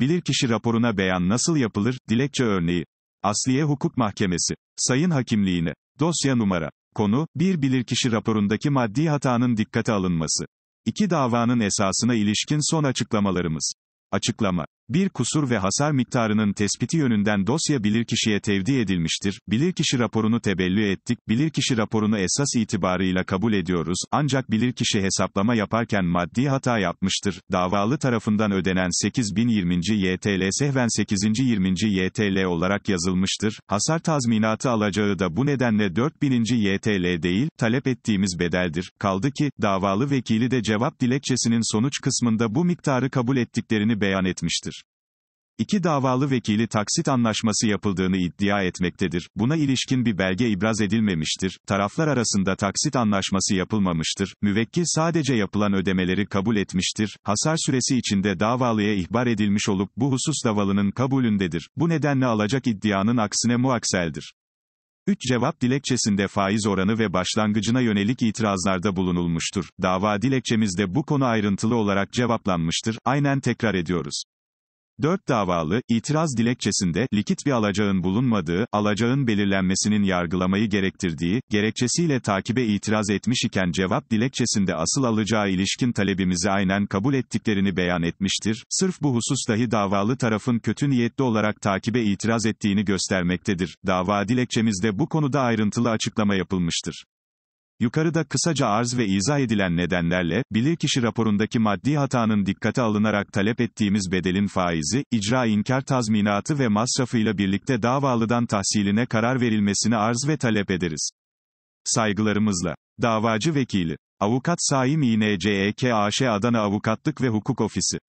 Bilirkişi raporuna beyan nasıl yapılır, dilekçe örneği. Asliye Hukuk Mahkemesi. Sayın Hakimliğine. Dosya numara. Konu, bir bilirkişi raporundaki maddi hatanın dikkate alınması. İki davanın esasına ilişkin son açıklamalarımız. Açıklama. Bir kusur ve hasar miktarının tespiti yönünden dosya bilirkişiye tevdi edilmiştir. Bilirkişi raporunu tebellü ettik. Bilirkişi raporunu esas itibarıyla kabul ediyoruz. Ancak bilirkişi hesaplama yaparken maddi hata yapmıştır. Davalı tarafından ödenen 8020. YTL sehven 8. 20. YTL olarak yazılmıştır. Hasar tazminatı alacağı da bu nedenle 4000. YTL değil, talep ettiğimiz bedeldir. Kaldı ki, davalı vekili de cevap dilekçesinin sonuç kısmında bu miktarı kabul ettiklerini beyan etmiştir. İki davalı vekili taksit anlaşması yapıldığını iddia etmektedir. Buna ilişkin bir belge ibraz edilmemiştir. Taraflar arasında taksit anlaşması yapılmamıştır. Müvekkil sadece yapılan ödemeleri kabul etmiştir. Hasar süresi içinde davalıya ihbar edilmiş olup bu husus davalının kabulündedir. Bu nedenle alacak iddianın aksine muakseldir. 3 cevap dilekçesinde faiz oranı ve başlangıcına yönelik itirazlarda bulunulmuştur. Dava dilekçemizde bu konu ayrıntılı olarak cevaplanmıştır. Aynen tekrar ediyoruz. 4 davalı, itiraz dilekçesinde, likit bir alacağın bulunmadığı, alacağın belirlenmesinin yargılamayı gerektirdiği, gerekçesiyle takibe itiraz etmiş iken cevap dilekçesinde asıl alacağı ilişkin talebimizi aynen kabul ettiklerini beyan etmiştir. Sırf bu husus dahi davalı tarafın kötü niyetli olarak takibe itiraz ettiğini göstermektedir. Dava dilekçemizde bu konuda ayrıntılı açıklama yapılmıştır. Yukarıda kısaca arz ve izah edilen nedenlerle, bilirkişi raporundaki maddi hatanın dikkate alınarak talep ettiğimiz bedelin faizi, icra inkar tazminatı ve masrafıyla birlikte davalıdan tahsiline karar verilmesini arz ve talep ederiz. Saygılarımızla. Davacı Vekili. Avukat Saim İNCEK AŞ Adana Avukatlık ve Hukuk Ofisi.